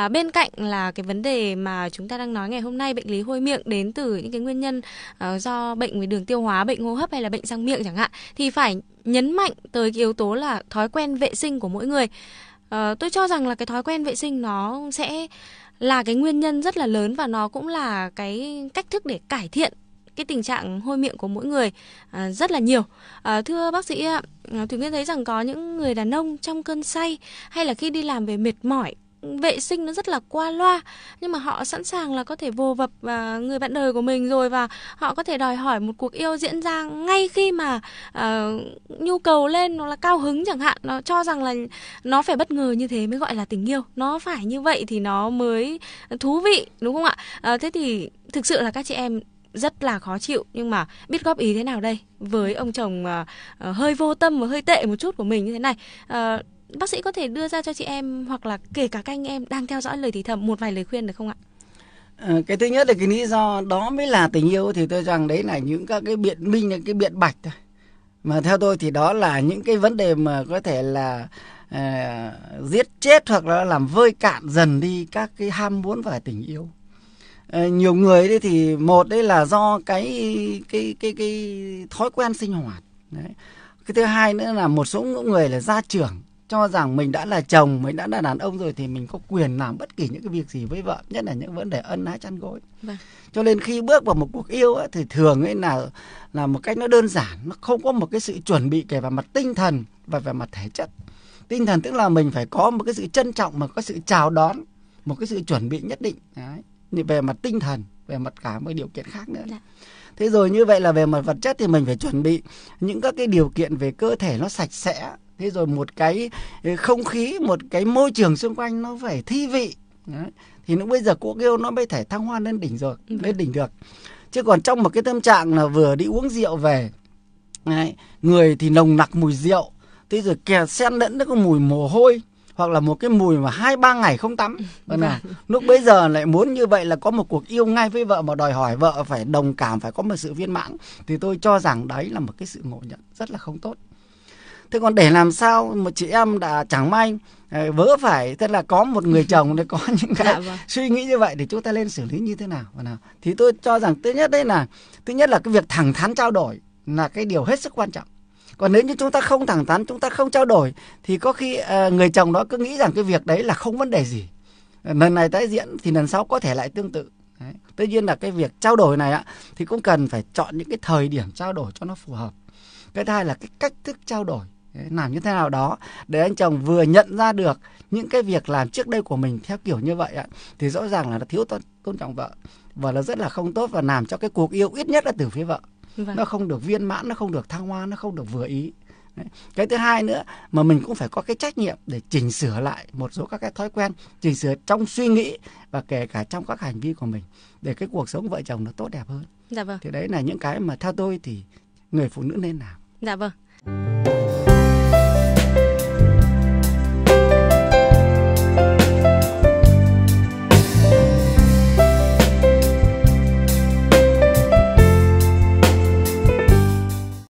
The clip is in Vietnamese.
À, bên cạnh là cái vấn đề mà chúng ta đang nói ngày hôm nay bệnh lý hôi miệng đến từ những cái nguyên nhân uh, do bệnh về đường tiêu hóa, bệnh hô hấp hay là bệnh răng miệng chẳng hạn thì phải nhấn mạnh tới cái yếu tố là thói quen vệ sinh của mỗi người. Uh, tôi cho rằng là cái thói quen vệ sinh nó sẽ là cái nguyên nhân rất là lớn và nó cũng là cái cách thức để cải thiện cái tình trạng hôi miệng của mỗi người à, rất là nhiều. À, thưa bác sĩ ạ, Thủy Nguyên thấy rằng có những người đàn ông trong cơn say hay là khi đi làm về mệt mỏi vệ sinh nó rất là qua loa nhưng mà họ sẵn sàng là có thể vô vập và người bạn đời của mình rồi và họ có thể đòi hỏi một cuộc yêu diễn ra ngay khi mà uh, nhu cầu lên nó là cao hứng chẳng hạn nó cho rằng là nó phải bất ngờ như thế mới gọi là tình yêu nó phải như vậy thì nó mới thú vị đúng không ạ uh, thế thì thực sự là các chị em rất là khó chịu nhưng mà biết góp ý thế nào đây với ông chồng uh, hơi vô tâm và hơi tệ một chút của mình như thế này uh, bác sĩ có thể đưa ra cho chị em hoặc là kể cả các anh em đang theo dõi lời thì thầm một vài lời khuyên được không ạ? Ờ, cái thứ nhất là cái lý do đó mới là tình yêu thì tôi rằng đấy là những các cái biện minh những cái biện bạch thôi mà theo tôi thì đó là những cái vấn đề mà có thể là à, giết chết hoặc là làm vơi cạn dần đi các cái ham muốn và tình yêu à, nhiều người đấy thì một đấy là do cái cái cái cái thói quen sinh hoạt đấy cái thứ hai nữa là một số người là gia trưởng cho rằng mình đã là chồng mình đã là đàn ông rồi thì mình có quyền làm bất kỳ những cái việc gì với vợ nhất là những vấn đề ân ái chăn gối vâng. cho nên khi bước vào một cuộc yêu ấy, thì thường ấy là là một cách nó đơn giản nó không có một cái sự chuẩn bị kể về mặt tinh thần và về mặt thể chất tinh thần tức là mình phải có một cái sự trân trọng mà có sự chào đón một cái sự chuẩn bị nhất định đấy về mặt tinh thần về mặt cả một điều kiện khác nữa Đã. Dạ. thế rồi như vậy là về mặt vật chất thì mình phải chuẩn bị những các cái điều kiện về cơ thể nó sạch sẽ thế rồi một cái ờ, không khí một cái môi trường xung quanh nó phải thi vị Đấy. thì nó bây giờ cuộc yêu nó mới thể thăng hoa lên đỉnh rồi vâng. lên đỉnh được chứ còn trong một cái tâm trạng là vừa đi uống rượu về Đấy. người thì nồng nặc mùi rượu thế rồi kè xen lẫn nó có mùi mồ hôi hoặc là một cái mùi mà hai ba ngày không tắm là vâng vâng. lúc bây giờ lại muốn như vậy là có một cuộc yêu ngay với vợ mà đòi hỏi vợ phải đồng cảm phải có một sự viên mãn thì tôi cho rằng đấy là một cái sự ngộ nhận rất là không tốt thế còn để làm sao một chị em đã chẳng may ờ, vỡ phải tức là có một người chồng để có những cái dạ, vâng. suy nghĩ như vậy thì chúng ta lên xử lý như thế nào và nào thì tôi cho rằng thứ nhất đấy là thứ nhất là cái việc thẳng thắn trao đổi là cái điều hết sức quan trọng còn nếu như chúng ta không thẳng thắn chúng ta không trao đổi thì có khi uh, người chồng đó cứ nghĩ rằng cái việc đấy là không vấn đề gì lần này tái diễn thì lần sau có thể lại tương tự đấy. tất nhiên là cái việc trao đổi này á, thì cũng cần phải chọn những cái thời điểm trao đổi cho nó phù hợp cái thứ hai là cái cách thức trao đổi làm như thế nào đó để anh chồng vừa nhận ra được những cái việc làm trước đây của mình theo kiểu như vậy ạ thì rõ ràng là nó thiếu tôn, tôn trọng vợ và là rất là không tốt và làm cho cái cuộc yêu ít nhất là từ phía vợ vâng. nó không được viên mãn nó không được thăng hoa nó không được vừa ý Đấy. cái thứ hai nữa mà mình cũng phải có cái trách nhiệm để chỉnh sửa lại một số các cái thói quen chỉnh sửa trong suy nghĩ và kể cả trong các hành vi của mình để cái cuộc sống vợ chồng nó tốt đẹp hơn dạ vâng. thì đấy là những cái mà theo tôi thì người phụ nữ nên làm dạ vâng